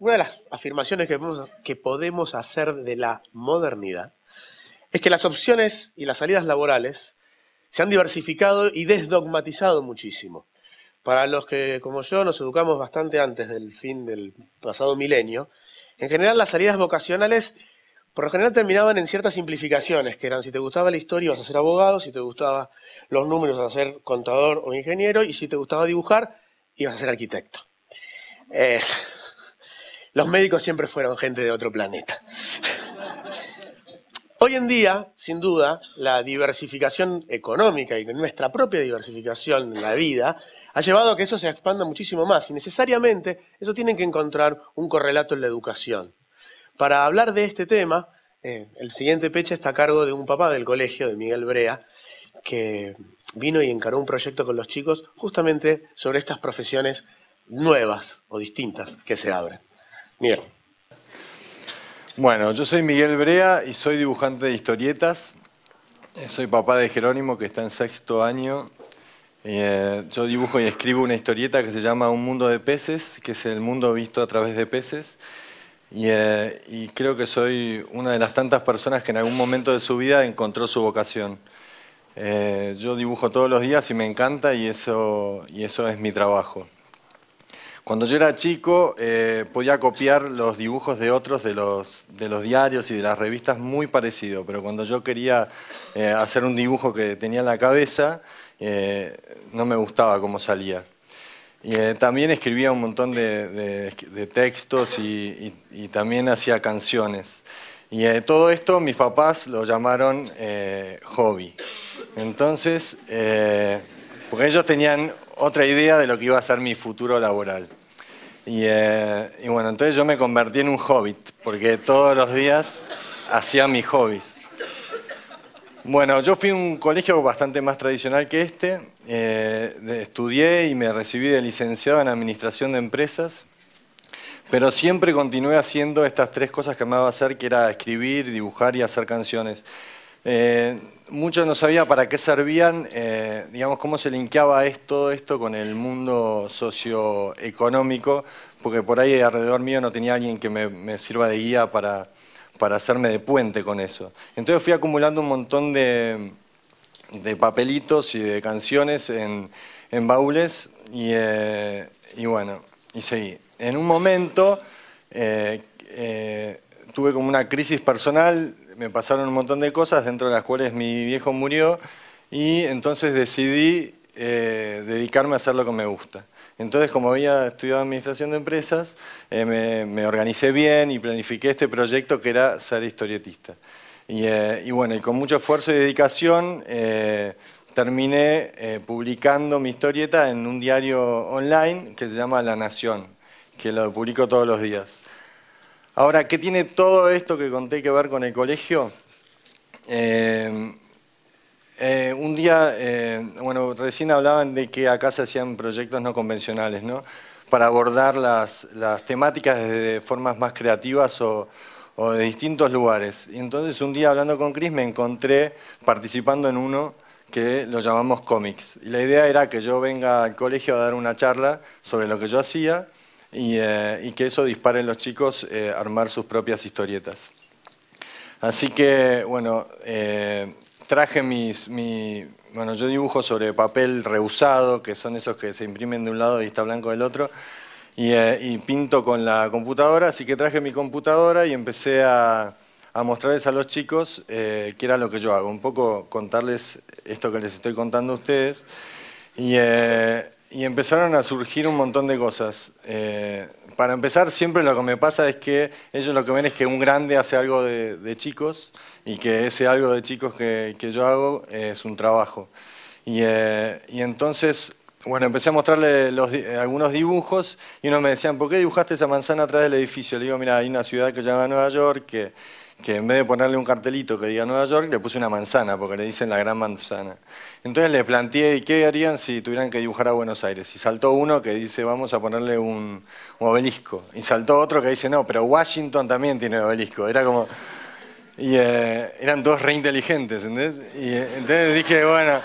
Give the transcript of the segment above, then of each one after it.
una de las afirmaciones que podemos, hacer de la modernidad es que las opciones y las salidas laborales se han diversificado y desdogmatizado muchísimo. Para los que, como yo, nos educamos bastante antes del fin del pasado milenio, en general las salidas vocacionales por lo general terminaban en ciertas simplificaciones, que eran si te gustaba la historia ibas a ser abogado, si te gustaban los números ibas a ser contador o ingeniero, y si te gustaba dibujar ibas a ser arquitecto. Eh, los médicos siempre fueron gente de otro planeta. Hoy en día, sin duda, la diversificación económica y nuestra propia diversificación en la vida ha llevado a que eso se expanda muchísimo más y necesariamente eso tiene que encontrar un correlato en la educación. Para hablar de este tema, eh, el siguiente pecha está a cargo de un papá del colegio, de Miguel Brea, que vino y encaró un proyecto con los chicos justamente sobre estas profesiones nuevas o distintas que se abren. Bueno, yo soy Miguel Brea y soy dibujante de historietas. Eh, soy papá de Jerónimo que está en sexto año. Eh, yo dibujo y escribo una historieta que se llama Un mundo de peces, que es el mundo visto a través de peces. Y, eh, creo que soy una de las tantas personas que en algún momento de su vida encontró su vocación. yo dibujo todos los días y me encanta y eso es mi trabajo. Cuando yo era chico eh, podía copiar los dibujos de otros de los, diarios y de las revistas muy parecido, pero cuando yo quería eh, hacer un dibujo que tenía en la cabeza, eh, no me gustaba cómo salía. Y, también escribía un montón de, textos y, y, también hacía canciones. Y todo esto mis papás lo llamaron hobby. Entonces, porque ellos tenían otra idea de lo que iba a ser mi futuro laboral. Eh, y, bueno, entonces yo me convertí en un hobbit, porque todos los días hacía mis hobbies. Bueno, yo fui a un colegio bastante más tradicional que este. Eh, estudié y me recibí de licenciado en Administración de Empresas. Pero siempre continué haciendo estas tres cosas que me amaba hacer, que era escribir, dibujar y hacer canciones. Eh, Muchos no sabía para qué servían, eh, digamos, cómo se linkeaba esto, esto con el mundo socioeconómico, porque por ahí alrededor mío no tenía alguien que me, sirva de guía para, para hacerme de puente con eso. Entonces fui acumulando un montón de, papelitos y de canciones en, baúles eh, y, bueno, y seguí. En un momento eh, tuve como una crisis personal me pasaron un montón de cosas, dentro de las cuales mi viejo murió, y entonces decidí eh, dedicarme a hacer lo que me gusta. Entonces, como había estudiado Administración de Empresas, eh, me, organicé bien y planifiqué este proyecto que era ser historietista. Y, eh, y bueno, y con mucho esfuerzo y dedicación terminé publicando mi historieta en un diario online que se llama La Nación, que lo publico todos los días. Ahora, ¿qué tiene todo esto que conté que ver con el colegio? Eh, eh, un día, eh, bueno, recién hablaban de que acá se hacían proyectos no convencionales, ¿no? Para abordar las, temáticas de formas más creativas o, o de distintos lugares. Y entonces un día hablando con Chris me encontré participando en uno que lo llamamos cómics. Y la idea era que yo venga al colegio a dar una charla sobre lo que yo hacía eh, y, que eso disparen los chicos a eh, armar sus propias historietas. Así que, bueno, eh, traje mis, mi, bueno, yo dibujo sobre papel reusado, que son esos que se imprimen de un lado y está blanco del otro, y, pinto con la computadora, así que traje mi computadora y empecé a, a mostrarles a los chicos qué era lo que yo hago. Un poco contarles esto que les estoy contando a ustedes. Y y empezaron a surgir un montón de cosas. Eh, para empezar, siempre lo que me pasa es que ellos lo que ven es que un grande hace algo de, chicos y que ese algo de chicos que, yo hago es un trabajo. Y, eh, entonces, bueno, empecé a mostrarle algunos dibujos y uno me decían, ¿por qué dibujaste esa manzana atrás del edificio? Le digo, mira, hay una ciudad que se llama Nueva York que que en vez de ponerle un cartelito que diga Nueva York, le puse una manzana, porque le dicen la gran manzana. Entonces le planteé qué harían si tuvieran que dibujar a Buenos Aires. Y saltó uno que dice, vamos a ponerle un, obelisco. Y saltó otro que dice, no, pero Washington también tiene obelisco. Era como... Y eh, eran dos reinteligentes, ¿entendés? Y eh, entonces dije, bueno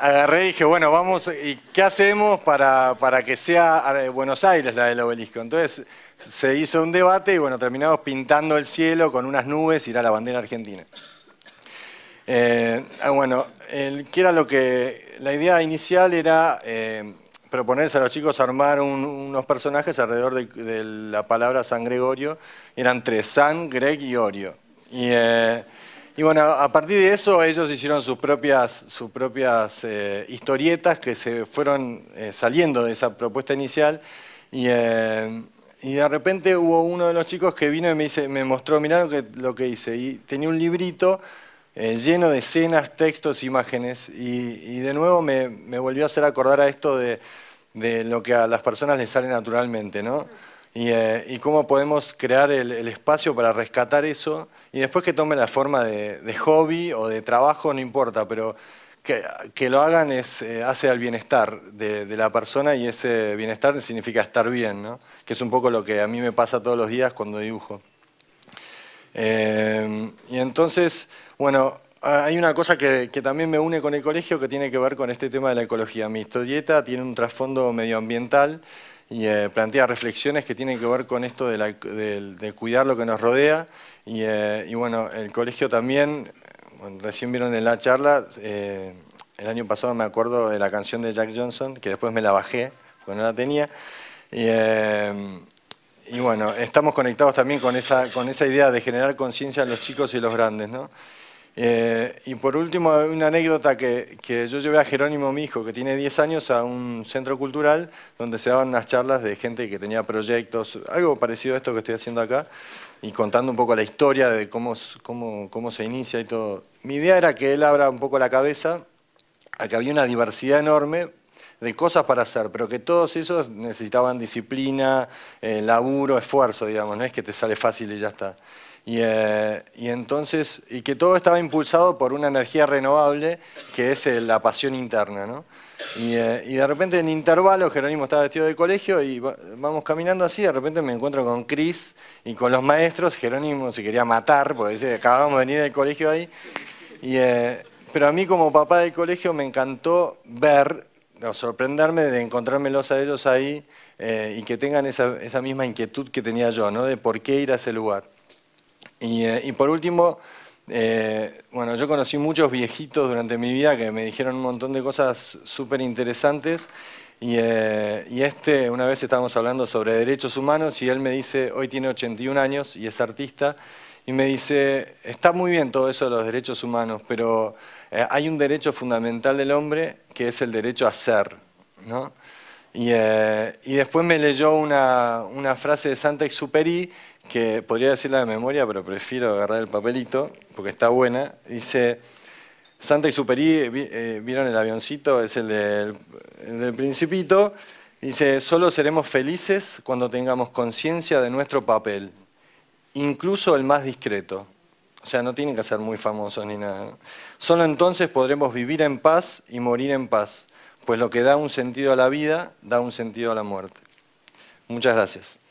agarré y dije, bueno, vamos, ¿y qué hacemos para, para que sea eh, Buenos Aires la del obelisco? Entonces se hizo un debate y bueno, terminamos pintando el cielo con unas nubes y era la bandera argentina. Eh, ah, bueno, el, era lo que. La idea inicial era eh, proponerse a los chicos armar unos personajes alrededor de, la palabra San Gregorio. Eran tres, San, Greg y Orio. Y. Y bueno, a partir de eso ellos hicieron sus propias, eh, historietas que se fueron eh, saliendo de esa propuesta inicial eh, y, de repente hubo uno de los chicos que vino y me, dice, me mostró, mirá lo que, lo que hice, y tenía un librito lleno de escenas, textos, imágenes, y, de nuevo me, volvió a hacer acordar a esto de, de, lo que a las personas les sale naturalmente, ¿no? Eh, y, cómo podemos crear el, espacio para rescatar eso y después que tome la forma de, hobby o de trabajo, no importa, pero que, lo hagan es, eh, hace al bienestar de, la persona y ese bienestar significa estar bien, que es un poco lo que a mí me pasa todos los días cuando dibujo. Eh, y entonces, bueno, hay una cosa que, que, también me une con el colegio que tiene que ver con este tema de la ecología. Mi historieta tiene un trasfondo medioambiental y eh, plantea reflexiones que tienen que ver con esto de, cuidar lo que nos rodea. Y, eh, bueno, el colegio también, eh, recién vieron en la charla, el año pasado me acuerdo de la canción de Jack Johnson, que después me la bajé, porque no la tenía. Y, y bueno, estamos conectados también con esa, con esa idea de generar conciencia a los chicos y los grandes, ¿no? Eh, y por último, una anécdota que, yo llevé a Jerónimo, mi hijo, que tiene 10 años, a un centro cultural donde se daban unas charlas de gente que tenía proyectos, algo parecido a esto que estoy haciendo acá, y contando un poco la historia de cómo, se inicia y todo. Mi idea era que él abra un poco la cabeza a que había una diversidad enorme de cosas para hacer, pero que todos esos necesitaban disciplina, eh, laburo, esfuerzo, digamos, no es que te sale fácil y ya está. Eh, y, entonces, y que todo estaba impulsado por una energía renovable que es eh, la pasión interna, ¿no? y, eh, de repente en intervalo, Jerónimo estaba vestido de colegio y vamos caminando así, de repente me encuentro con Cris y con los maestros, Jerónimo se quería matar, porque dice, acabamos de venir del colegio ahí. Y, pero a mí como papá del colegio me encantó ver, o sorprenderme de encontrármelos a ellos ahí y que tengan esa, esa misma inquietud que tenía yo, ¿no? De por qué ir a ese lugar. Eh, y, por último, eh, bueno, yo conocí muchos viejitos durante mi vida que me dijeron un montón de cosas súper interesantes. Eh, y, este, una vez estábamos hablando sobre derechos humanos y él me dice, hoy tiene 81 años y es artista, y me dice, está muy bien todo eso de los derechos humanos, pero hay un derecho fundamental del hombre que es el derecho a ser. ¿no? Y, y, después me leyó una, una frase de Santa Exuperi que podría decirla de memoria, pero prefiero agarrar el papelito, porque está buena. Dice, Santa y Superi, eh, ¿vieron el avioncito? Es el del, principito. Dice, solo seremos felices cuando tengamos conciencia de nuestro papel, incluso el más discreto. O sea, no tienen que ser muy famosos ni nada. Solo entonces podremos vivir en paz y morir en paz, pues lo que da un sentido a la vida, da un sentido a la muerte. Muchas gracias.